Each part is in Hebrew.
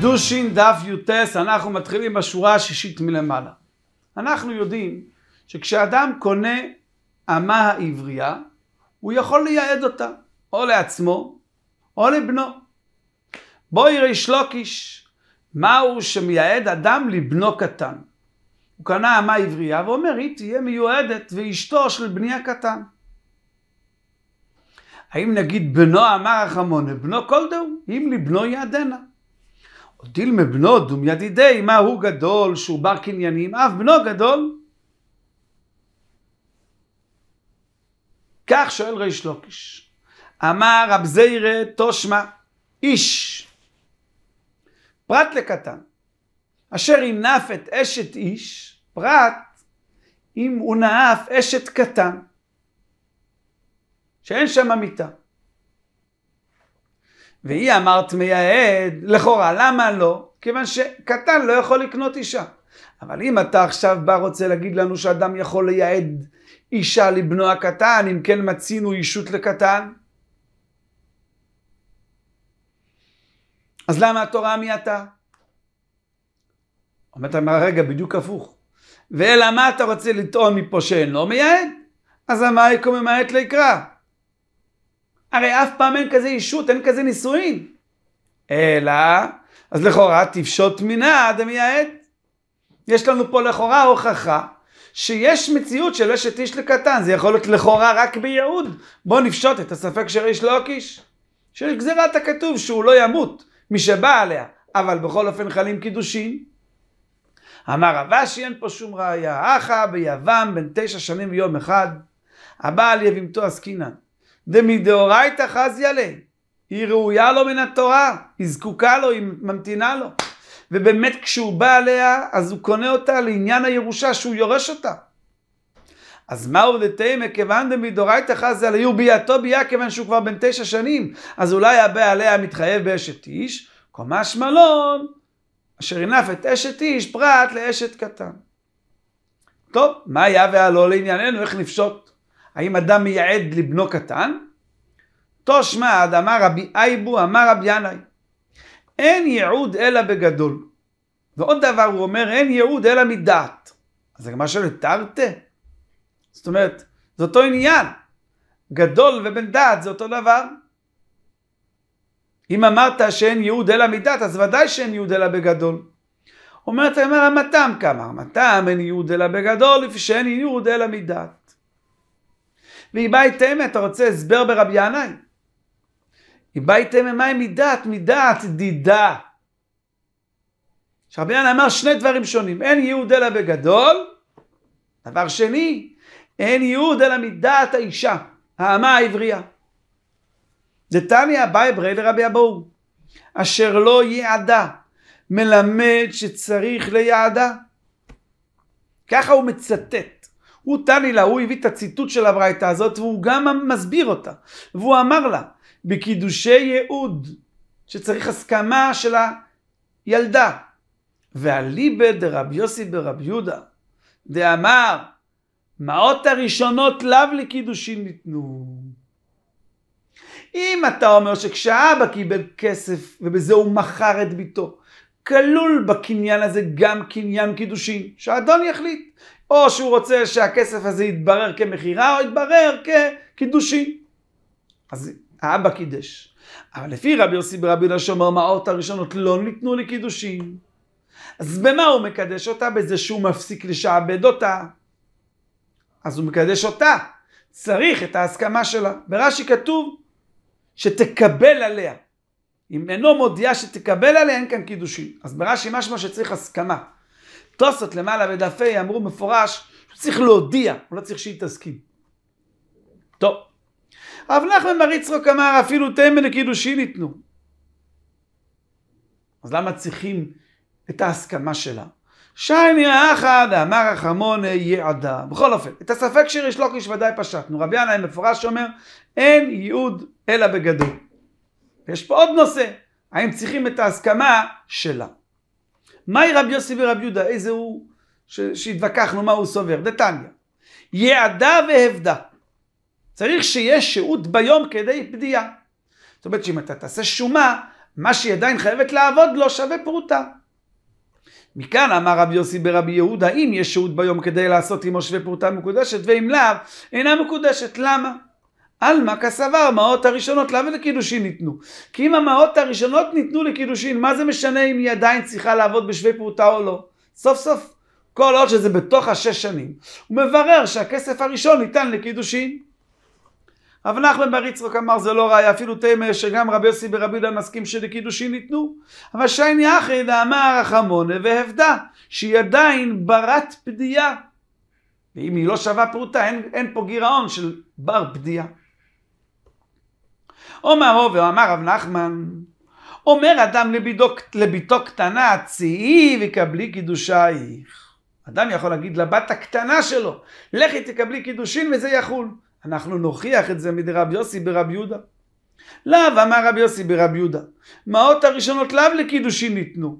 קידושין דף י"ס, אנחנו מתחילים בשורה השישית מלמעלה. אנחנו יודעים שכשאדם קונה אמה העברייה, הוא יכול לייעד אותה, או לעצמו, או לבנו. בואי ריש לוקיש, מהו שמייעד אדם לבנו קטן? הוא קנה אמה עברייה ואומר, היא תהיה מיועדת ואשתו של בני הקטן. האם נגיד בנו אמר החמונה, בנו כל דהו, אם לבנו יעדנה. דילמה מבנו דום ידידי, מה הוא גדול שהוא בר קניינים, אף בנו גדול. כך שואל ריש לוקיש. אמר רב זיירה תושמע, איש, פרט לקטן, אשר אם נף את אשת איש, פרט אם הוא נאף אשת קטן, שאין שם מיטה. והיא אמרת מייעד, לכאורה, למה לא? כיוון שקטן לא יכול לקנות אישה. אבל אם אתה עכשיו בא רוצה להגיד לנו שאדם יכול לייעד אישה לבנו הקטן, אם כן מצינו אישות לקטן, אז למה התורה מי אתה? אומרת אמר, רגע, בדיוק הפוך. ואלא מה אתה רוצה לטעון מפה שאינו לא מייעד? אז המאי קוממעט ליקרא. הרי אף פעם אין כזה אישות, אין כזה נישואין. אלא, אז לכאורה תפשוט מינה דמייעד. יש לנו פה לכאורה הוכחה שיש מציאות של אשת איש לקטן, זה יכול להיות לכאורה רק בייעוד. בואו נפשוט את הספק שריש לא קיש. שיש גזירת הכתוב שהוא לא ימות, מי שבא עליה, אבל בכל אופן חלים קידושין. אמר רבשי אין פה שום ראייה, אחא ביוון בן תשע שנים ויום אחד, הבעל יבימתו עסקינן. דמדאורייתא חזיה ליה. היא ראויה לו מן התורה, היא זקוקה לו, היא ממתינה לו. ובאמת כשהוא בא עליה, אז הוא קונה אותה לעניין הירושה שהוא יורש אותה. אז מה הוא דתאי מכיוון דמדאורייתא חזיה ליה, הוא ביאתו ביה כיוון שהוא כבר בן תשע שנים, אז אולי הבא עליה מתחייב באשת איש, קומה שמלון, אשר ינף את אשת איש פרט לאשת קטן. טוב, מה היה והלא לענייננו, איך נפשוט? האם אדם מייעד לבנו קטן? תושמע אמר רבי אייבו אמר רבי ינאי אין ייעוד אלא בגדול. ועוד דבר הוא אומר אין ייעוד אלא מדעת. אז הגמרא מה תרתי? זאת אומרת זה אותו עניין. גדול ובן דעת זה אותו דבר. אם אמרת שאין ייעוד אלא מדעת, אז ודאי שאין ייעוד אלא בגדול. אומרת הגמרא, המתם כמה? המתם אין ייעוד אלא בגדול, לפי שאין ייעוד אלא מדעת. ואיבאי תמא, אתה רוצה הסבר ברבי ינאי? איבאי תמא, מהי מידת? מידת דידה. שרבי ינאי אמר שני דברים שונים, אין ייעוד אלא בגדול, דבר שני, אין ייעוד אלא מידת האישה, האמה העברייה. דתניא אביי ברי לרבי אבוהו, אשר לא יעדה, מלמד שצריך ליעדה. ככה הוא מצטט. הוא תני לה, הוא הביא את הציטוט של הברייתא הזאת, והוא גם מסביר אותה. והוא אמר לה, בקידושי ייעוד, שצריך הסכמה של הילדה. ואליבא דרב יוסי ברב יהודה, דאמר, מעות הראשונות לאו לקידושין ניתנו. אם אתה אומר שכשאבא קיבל כסף ובזה הוא מכר את ביתו, כלול בקניין הזה גם קניין קידושין, שהאדון יחליט או שהוא רוצה שהכסף הזה יתברר כמכירה, או יתברר כקידושין. אז האבא קידש. אבל לפי רבי יוסי ברבי שאומר, מהאות הראשונות לא ניתנו לקידושין. אז במה הוא מקדש אותה? בזה שהוא מפסיק לשעבד אותה. אז הוא מקדש אותה. צריך את ההסכמה שלה. ברש"י כתוב שתקבל עליה. אם אינו מודיעה שתקבל עליה, אין כאן קידושין. אז ברש"י משמע שצריך הסכמה. תוספות למעלה בדף ה' אמרו מפורש, צריך להודיע, הוא לא צריך שהיא תסכים. טוב. רב נחמן מר יצחוק אמר, אפילו תמן הקידושין ניתנו. אז למה צריכים את ההסכמה שלה? שייני האחד, אמר החמון יעדה. בכל אופן, את הספק שיר שיריש לוקיש ודאי פשטנו. רבי ינאי מפורש אומר, אין ייעוד אלא בגדול. יש פה עוד נושא, האם צריכים את ההסכמה שלה. מהי רבי יוסי ורבי יהודה? איזה הוא, ש... שהתווכחנו מה הוא סובר, דתניא. יעדה והבדה. צריך שיהיה שהות ביום כדי פדיעה. זאת אומרת שאם אתה תעשה שומה, מה שהיא עדיין חייבת לעבוד לא שווה פרוטה. מכאן אמר רבי יוסי ברבי יהודה, אם יש שהות ביום כדי לעשות עמו שווה פרוטה מקודשת, ואם לאו, אינה מקודשת. למה? עלמא כסבר המעות הראשונות, למה לקידושין ניתנו? כי אם המעות הראשונות ניתנו לקידושין, מה זה משנה אם היא עדיין צריכה לעבוד בשווי פרוטה או לא? סוף סוף, כל עוד שזה בתוך השש שנים, הוא מברר שהכסף הראשון ניתן לקידושין. רב נחמן בר יצחק אמר זה לא ראי, אפילו תמר שגם רבי יוסי ורבי יהודה מסכים שלקידושין ניתנו. אבל שייני אחי אמר החמונה והבדה, שהיא עדיין ברת פדיעה. ואם היא לא שווה פרוטה, אין, אין פה גירעון של בר פדיעה. אומר הווה, אמר רב נחמן, אומר אדם לביתו, קטנה, צאי וקבלי קידושייך. אדם יכול להגיד לבת הקטנה שלו, לכי תקבלי קידושין וזה יחול. אנחנו נוכיח את זה מדי רב יוסי ברב יהודה. לאו, אמר רב יוסי ברב יהודה, מעות הראשונות לאו לקידושין ניתנו.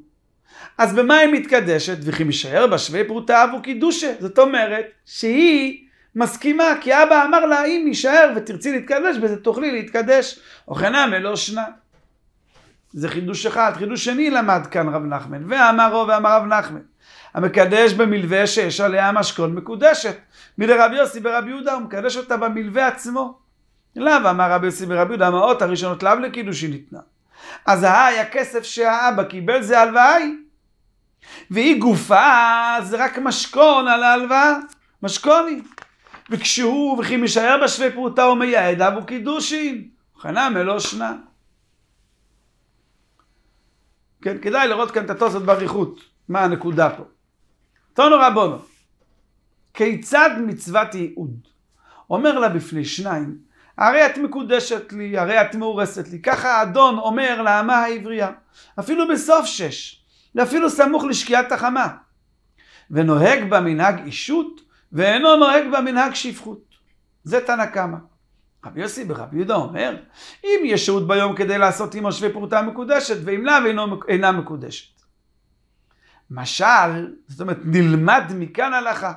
אז במה היא מתקדשת? וכי משער בה פרוטה אבו קידושה. זאת אומרת, שהיא מסכימה, כי אבא אמר לה, אם יישאר ותרצי להתקדש בזה, תוכלי להתקדש. אוכנה מלושנה. זה חידוש אחד. חידוש שני למד כאן רב נחמן, ואמרו ואמר רב נחמן. המקדש במלווה שיש עליה משכון מקודשת. מלרבי יוסי ברבי יהודה, הוא מקדש אותה במלווה עצמו. לאו אמר רבי יוסי ברבי יהודה, המאות הראשונות לאו לקידושין ניתנה. אז ההי הכסף שהאבא קיבל זה הלוואה היא. והיא גופה, זה רק משכון על ההלוואה. משכון היא. וכשהוא וכי משער בשווה פרוטה ומייעד אבו קידושין, חנה מלא שנה. כן, כדאי לראות כאן את התוספות באריכות, מה הנקודה פה. תונו רבונו, כיצד מצוות ייעוד? אומר לה בפני שניים, הרי את מקודשת לי, הרי את מאורסת לי. ככה האדון אומר לאמה העברייה, אפילו בסוף שש, ואפילו סמוך לשקיעת החמה. ונוהג בה מנהג אישות, ואינו נוהג במנהג שפחות. זה תנא קמא. רבי יוסי ברבי יהודה אומר, אם יש שהות ביום כדי לעשות עם שווה פרוטה מקודשת, ואם לאו אינה מקודשת. משל, זאת אומרת, נלמד מכאן הלכה.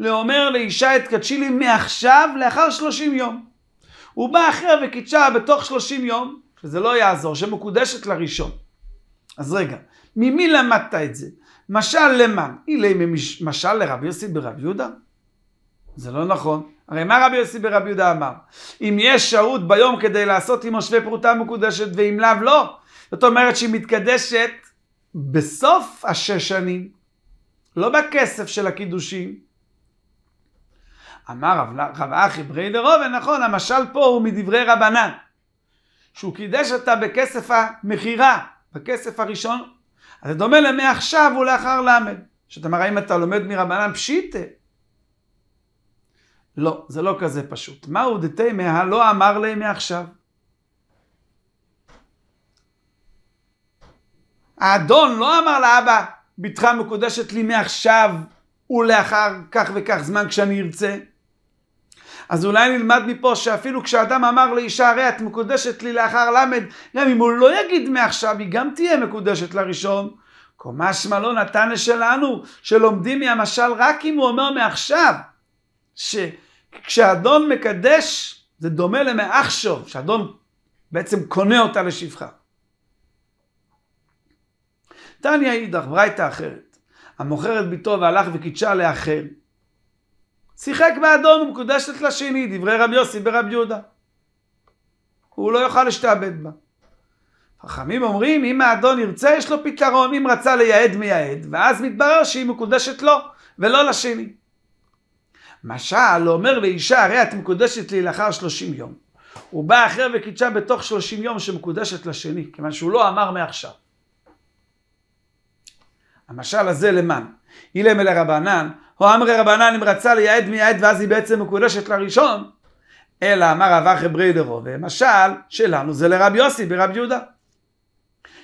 לאומר לאישה את קדשי לי מעכשיו לאחר שלושים יום. הוא בא אחריה וקידשה בתוך שלושים יום, שזה לא יעזור, שמקודשת לראשון. אז רגע, ממי למדת את זה? משל למען, אילי משל לרבי יוסי ברב יהודה? זה לא נכון. הרי מה רבי יוסי ברב יהודה אמר? אם יש שהות ביום כדי לעשות עם מושבי פרוטה מקודשת ואם לאו לא. זאת אומרת שהיא מתקדשת בסוף השש שנים, לא בכסף של הקידושים. אמר רב, רב אחי ברי דרובן, נכון, המשל פה הוא מדברי רבנן, שהוא קידש אותה בכסף המכירה, בכסף הראשון אז זה דומה למעכשיו ולאחר למד. שאתה מראה אם אתה לומד מרבנן פשיטה. לא, זה לא כזה פשוט. מהו דתי מה לא אמר להם מעכשיו? האדון לא אמר לאבא, בתך מקודשת לי מעכשיו ולאחר כך וכך זמן כשאני ארצה. אז אולי נלמד מפה שאפילו כשאדם אמר לאישה, הרי את מקודשת לי לאחר למד, גם אם הוא לא יגיד מעכשיו, היא גם תהיה מקודשת לראשון. קומה משמע לא נתן לשלנו, שלומדים מהמשל רק אם הוא אומר מעכשיו, שכשאדון מקדש, זה דומה למאחשו שאדון בעצם קונה אותה לשפחה. תניא אידך, ברייתא אחרת. המוכר את ביתו והלך וקידשה לאחר. שיחק באדום ומקודשת לשני, דברי רבי יוסי ברבי יהודה. הוא לא יוכל להשתעבד בה. חכמים אומרים, אם האדון ירצה, יש לו פתרון, אם רצה לייעד, מייעד, ואז מתברר שהיא מקודשת לו, ולא לשני. משל, לא אומר לאישה, הרי את מקודשת לי לאחר שלושים יום. הוא בא אחר וקידשה בתוך שלושים יום שמקודשת לשני, כיוון שהוא לא אמר מעכשיו. המשל הזה למען. אילם אל הרבנן, או אמרי רבנן אם רצה לייעד מייעד ואז היא בעצם מקודשת לראשון, אלא אמר רב אחי ברידרו, ומשל שלנו זה לרב יוסי ברב יהודה,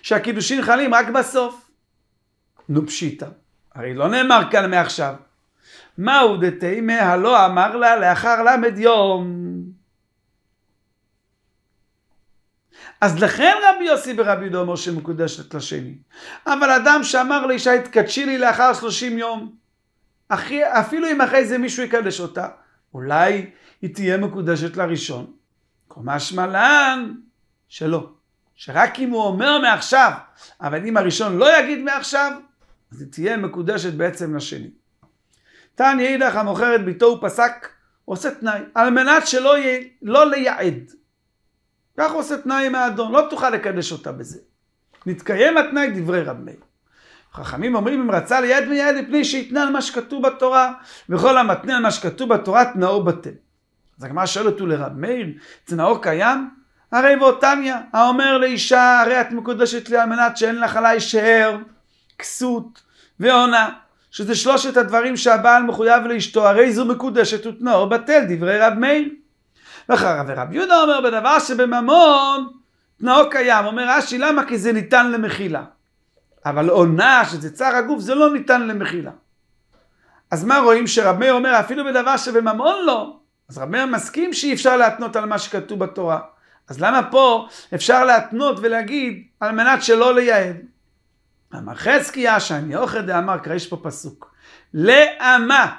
שהקידושין חלים רק בסוף. נו פשיטא, הרי לא נאמר כאן מעכשיו. מהו דתימה הלא אמר לה לאחר למד יום. אז לכן רבי יוסי ורבי יהודה אומר שמקודשת לשני. אבל אדם שאמר לאישה התקדשי לי לאחר שלושים יום, אחי, אפילו אם אחרי זה מישהו יקדש אותה, אולי היא תהיה מקודשת לראשון. משמע לן שלא. שרק אם הוא אומר מעכשיו, אבל אם הראשון לא יגיד מעכשיו, אז היא תהיה מקודשת בעצם לשני. תן יאידך את ביתו ופסק, הוא עושה תנאי, על מנת שלא י... לא לייעד. כך הוא עושה תנאי עם האדון, לא תוכל לקדש אותה בזה. נתקיים התנאי דברי רב מאיר. חכמים אומרים אם רצה ליד מיד מפני שיתנה על מה שכתוב בתורה וכל המתנה על מה שכתוב בתורה תנאו בטל. אז הגמרא שואלת הוא לרב מאיר תנאו קיים? הרי ואותניא האומר לאישה הרי את מקודשת לי על מנת שאין לך עלי שאר כסות ועונה שזה שלושת הדברים שהבעל מחויב לאשתו הרי זו מקודשת ותנאו בטל דברי רב מאיר. ואחריו רב יהודה אומר בדבר שבממון תנאו קיים אומר רש"י למה כי זה ניתן למחילה אבל עונה שזה צער הגוף זה לא ניתן למחילה. אז מה רואים שרב מאיר אומר אפילו בדבר שבממון לא, אז רב מאיר מסכים שאי אפשר להתנות על מה שכתוב בתורה. אז למה פה אפשר להתנות ולהגיד על מנת שלא לייעד? אמר חזקיה שאני אוכל דאמר קרא יש פה פסוק. לאמה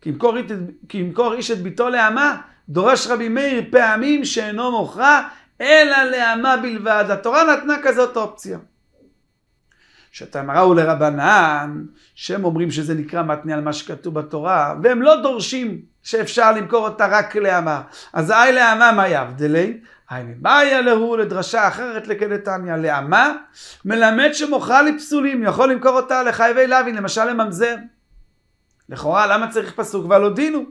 כי ימכור איש את ביתו לאמה דורש רבי מאיר פעמים שאינו מוכרע אלא לאמה בלבד. התורה נתנה כזאת אופציה. שאתה שתמראו לרבנן, שהם אומרים שזה נקרא מתנה על מה שכתוב בתורה, והם לא דורשים שאפשר למכור אותה רק לאמה. אז אי לאמה מה יבדלי? אי מה להוא לדרשה אחרת לקדתניא? לאמה? מלמד שמוכרה לפסולים, יכול למכור אותה לחייבי לוין, למשל לממזר. לכאורה, למה צריך פסוק ועל הודינו?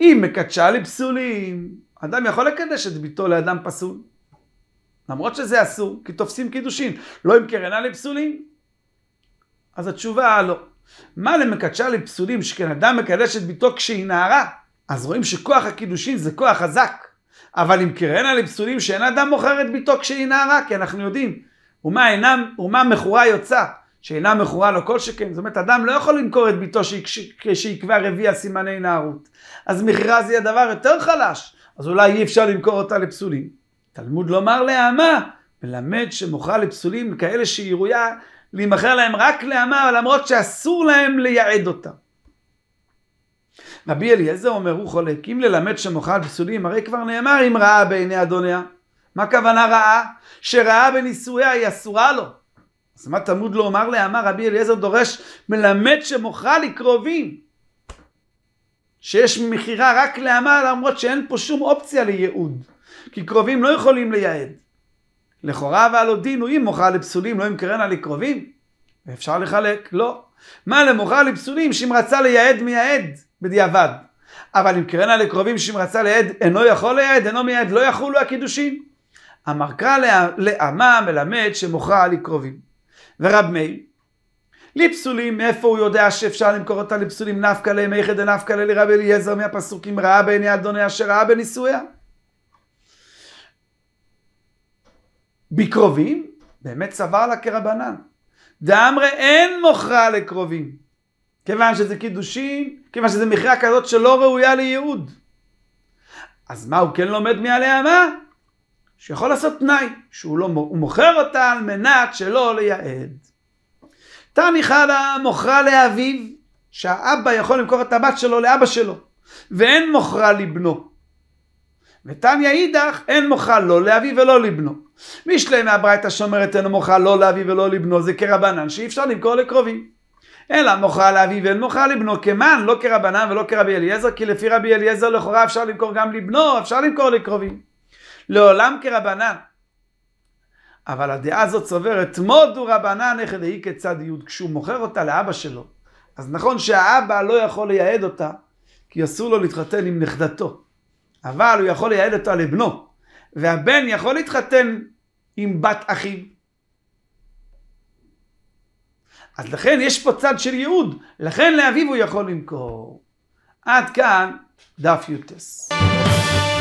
אם מקדשה לפסולים, אדם יכול לקדש את ביתו לאדם פסול. למרות שזה אסור, כי תופסים קידושין. לא ימכרנה לפסולים, אז התשובה לא. מה למקדשה לפסולים שכן אדם מקדש את ביתו כשהיא נערה? אז רואים שכוח הקידושין זה כוח חזק. אבל אם קראנה לפסולים שאין אדם מוכר את ביתו כשהיא נערה, כי אנחנו יודעים. ומה, אינם, ומה מכורה יוצא, שאינה מכורה לו כל שכן. זאת אומרת, אדם לא יכול למכור את ביתו כשהיא כבר הביאה סימני נערות. אז מכירה זה יהיה דבר יותר חלש, אז אולי אי אפשר למכור אותה לפסולים. תלמוד לומר לאמה, מלמד שמוכרה לפסולים כאלה שהיא ראויה להימכר להם רק לעמה, למרות שאסור להם לייעד אותה. רבי אליעזר אומר, הוא חולק, אם ללמד שמוכל על פסולים, הרי כבר נאמר אם ראה בעיני אדוניה. מה הכוונה ראה? שראה בנישואיה היא אסורה לו. אז מה תמוד אומר לאמר רבי אליעזר דורש מלמד שמוחה לקרובים שיש מכירה רק לאמה למרות שאין פה שום אופציה לייעוד כי קרובים לא יכולים לייעד לכאורה אבל הדין הוא אם מוכר לפסולים לא ימכרנה לקרובים. אפשר לחלק, לא. מה למוכר לפסולים שאם רצה לייעד מייעד בדיעבד. אבל אם קרנה לקרובים שאם רצה לייעד אינו יכול לייעד, אינו מייעד, לא יחולו הקידושין. קרא לאמה מלמד שמוכרה לקרובים. ורב מאיר, לפסולים, מאיפה הוא יודע שאפשר למכור אותה לפסולים נפקא לימי חדה נפקא לרב אליעזר מהפסוקים ראה בעיני אדוני אשר ראה בנישואיה? בקרובים, באמת סבר לה כרבנן. דאמרי אין מוכרה לקרובים. כיוון שזה קידושין, כיוון שזה מכרה כזאת שלא ראויה לייעוד. אז מה הוא כן לומד מעליה מה? שיכול לעשות תנאי, שהוא לא, מוכר אותה על מנת שלא לייעד. תני חלה מוכרה לאביו, שהאבא יכול למכור את הבת שלו לאבא שלו, ואין מוכרה לבנו. ותמיה אידך, אין מוכל לא לאבי ולא לבנו. מי משלי מהברייתא שאומרת אין מוכל לא לאבי ולא לבנו, זה כרבנן שאי אפשר למכור לקרובים. אלא מוכל לאבי ואין מוכל לבנו, כמן, לא כרבנן ולא כרבי אליעזר, כי לפי רבי אליעזר לכאורה אפשר למכור גם לבנו, אפשר למכור לקרובים. לעולם כרבנן. אבל הדעה הזאת סוברת, מודו רבנן איך דהי כצד יוד, כשהוא מוכר אותה לאבא שלו. אז נכון שהאבא לא יכול לייעד אותה, כי אסור לו להתחתן עם נכדתו. אבל הוא יכול לייעד אותה לבנו. והבן יכול להתחתן עם בת אחיו. אז לכן יש פה צד של ייעוד, לכן לאביו הוא יכול למכור. עד כאן דף יוטס.